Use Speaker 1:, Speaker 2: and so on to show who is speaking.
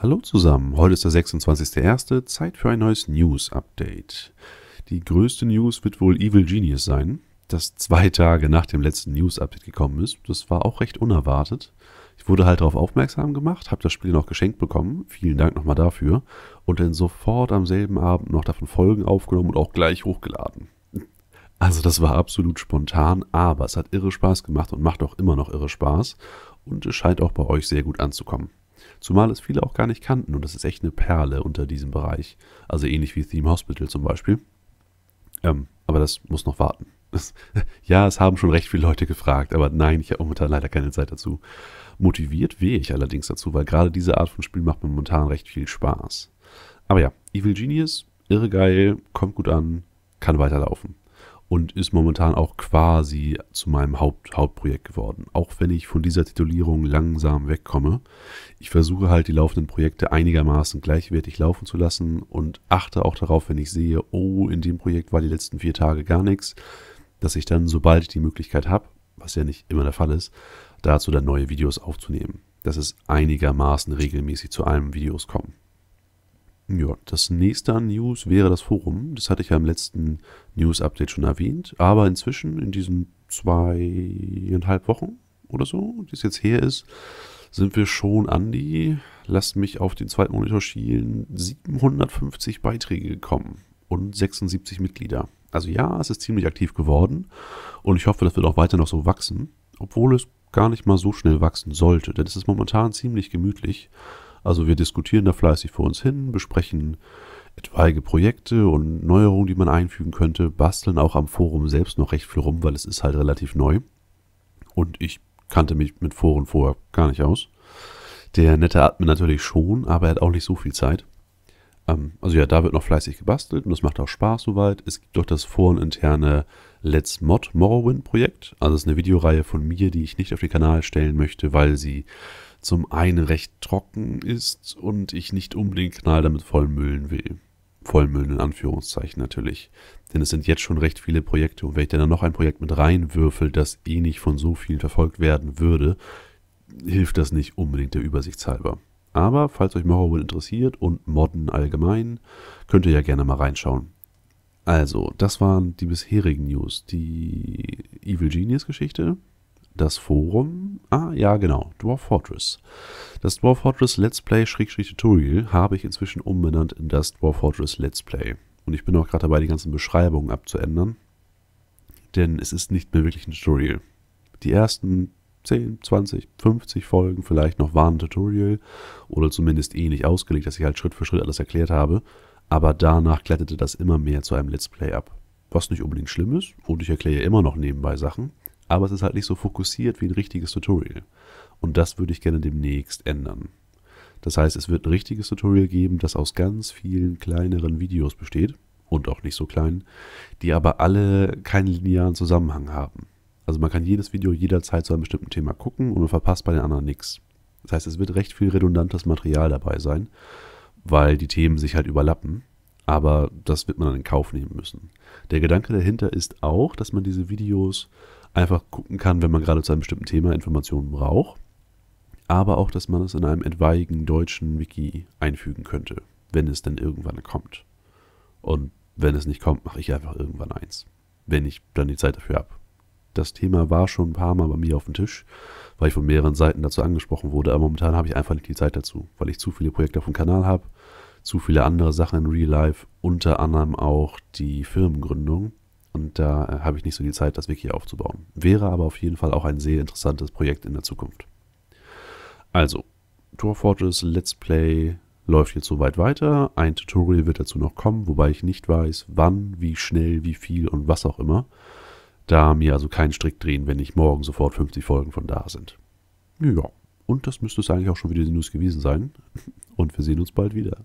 Speaker 1: Hallo zusammen, heute ist der 26.01., Zeit für ein neues News-Update. Die größte News wird wohl Evil Genius sein, das zwei Tage nach dem letzten News-Update gekommen ist. Das war auch recht unerwartet. Ich wurde halt darauf aufmerksam gemacht, habe das Spiel noch geschenkt bekommen, vielen Dank nochmal dafür, und dann sofort am selben Abend noch davon Folgen aufgenommen und auch gleich hochgeladen. Also das war absolut spontan, aber es hat irre Spaß gemacht und macht auch immer noch irre Spaß und es scheint auch bei euch sehr gut anzukommen. Zumal es viele auch gar nicht kannten und das ist echt eine Perle unter diesem Bereich. Also ähnlich wie Theme Hospital zum Beispiel. Ähm, aber das muss noch warten. ja, es haben schon recht viele Leute gefragt, aber nein, ich habe momentan leider keine Zeit dazu. Motiviert wäre ich allerdings dazu, weil gerade diese Art von Spiel macht mir momentan recht viel Spaß. Aber ja, Evil Genius, irre geil, kommt gut an, kann weiterlaufen und ist momentan auch quasi zu meinem Haupt, Hauptprojekt geworden. Auch wenn ich von dieser Titulierung langsam wegkomme. Ich versuche halt die laufenden Projekte einigermaßen gleichwertig laufen zu lassen und achte auch darauf, wenn ich sehe, oh, in dem Projekt war die letzten vier Tage gar nichts, dass ich dann, sobald ich die Möglichkeit habe, was ja nicht immer der Fall ist, dazu dann neue Videos aufzunehmen. Dass es einigermaßen regelmäßig zu allen Videos kommt. Ja, das nächste an News wäre das Forum. Das hatte ich ja im letzten News-Update schon erwähnt. Aber inzwischen, in diesen zweieinhalb Wochen oder so, die es jetzt her ist, sind wir schon an die, lasst mich auf den zweiten Monitor schielen, 750 Beiträge gekommen und 76 Mitglieder. Also ja, es ist ziemlich aktiv geworden und ich hoffe, das wird auch weiter noch so wachsen, obwohl es gar nicht mal so schnell wachsen sollte, denn es ist momentan ziemlich gemütlich. Also wir diskutieren da fleißig vor uns hin, besprechen etwaige Projekte und Neuerungen, die man einfügen könnte, basteln auch am Forum selbst noch recht viel rum, weil es ist halt relativ neu. Und ich kannte mich mit Foren vorher gar nicht aus. Der nette Admin natürlich schon, aber er hat auch nicht so viel Zeit. Ähm, also ja, da wird noch fleißig gebastelt und das macht auch Spaß soweit. Es gibt doch das foreninterne Let's Mod Morrowind Projekt. Also es ist eine Videoreihe von mir, die ich nicht auf den Kanal stellen möchte, weil sie zum einen recht trocken ist und ich nicht unbedingt Knall damit vollmüllen will. Vollmüllen in Anführungszeichen natürlich. Denn es sind jetzt schon recht viele Projekte und wenn ich dann noch ein Projekt mit reinwürfel, das eh nicht von so vielen verfolgt werden würde, hilft das nicht unbedingt der Übersicht halber. Aber falls euch Morrowind interessiert und Modden allgemein, könnt ihr ja gerne mal reinschauen. Also, das waren die bisherigen News. Die Evil Genius Geschichte, das Forum. Ah, ja, genau. Dwarf Fortress. Das Dwarf Fortress Let's Play Tutorial habe ich inzwischen umbenannt in das Dwarf Fortress Let's Play. Und ich bin auch gerade dabei, die ganzen Beschreibungen abzuändern. Denn es ist nicht mehr wirklich ein Tutorial. Die ersten 10, 20, 50 Folgen vielleicht noch waren ein Tutorial oder zumindest ähnlich eh ausgelegt, dass ich halt Schritt für Schritt alles erklärt habe. Aber danach kletterte das immer mehr zu einem Let's Play ab. Was nicht unbedingt schlimm ist und ich erkläre immer noch nebenbei Sachen aber es ist halt nicht so fokussiert wie ein richtiges Tutorial. Und das würde ich gerne demnächst ändern. Das heißt, es wird ein richtiges Tutorial geben, das aus ganz vielen kleineren Videos besteht und auch nicht so kleinen, die aber alle keinen linearen Zusammenhang haben. Also man kann jedes Video jederzeit zu einem bestimmten Thema gucken und man verpasst bei den anderen nichts. Das heißt, es wird recht viel redundantes Material dabei sein, weil die Themen sich halt überlappen. Aber das wird man dann in Kauf nehmen müssen. Der Gedanke dahinter ist auch, dass man diese Videos einfach gucken kann, wenn man gerade zu einem bestimmten Thema Informationen braucht. Aber auch, dass man es in einem etwaigen deutschen Wiki einfügen könnte, wenn es denn irgendwann kommt. Und wenn es nicht kommt, mache ich einfach irgendwann eins, wenn ich dann die Zeit dafür habe. Das Thema war schon ein paar Mal bei mir auf dem Tisch, weil ich von mehreren Seiten dazu angesprochen wurde, aber momentan habe ich einfach nicht die Zeit dazu, weil ich zu viele Projekte auf dem Kanal habe, zu viele andere Sachen in Real Life, unter anderem auch die Firmengründung, und da äh, habe ich nicht so die Zeit, das Wiki aufzubauen. Wäre aber auf jeden Fall auch ein sehr interessantes Projekt in der Zukunft. Also, Tour Fortress Let's Play läuft jetzt soweit weiter. Ein Tutorial wird dazu noch kommen, wobei ich nicht weiß, wann, wie schnell, wie viel und was auch immer. Da mir also keinen Strick drehen, wenn nicht morgen sofort 50 Folgen von da sind. Ja, und das müsste es eigentlich auch schon wieder die News gewesen sein. Und wir sehen uns bald wieder.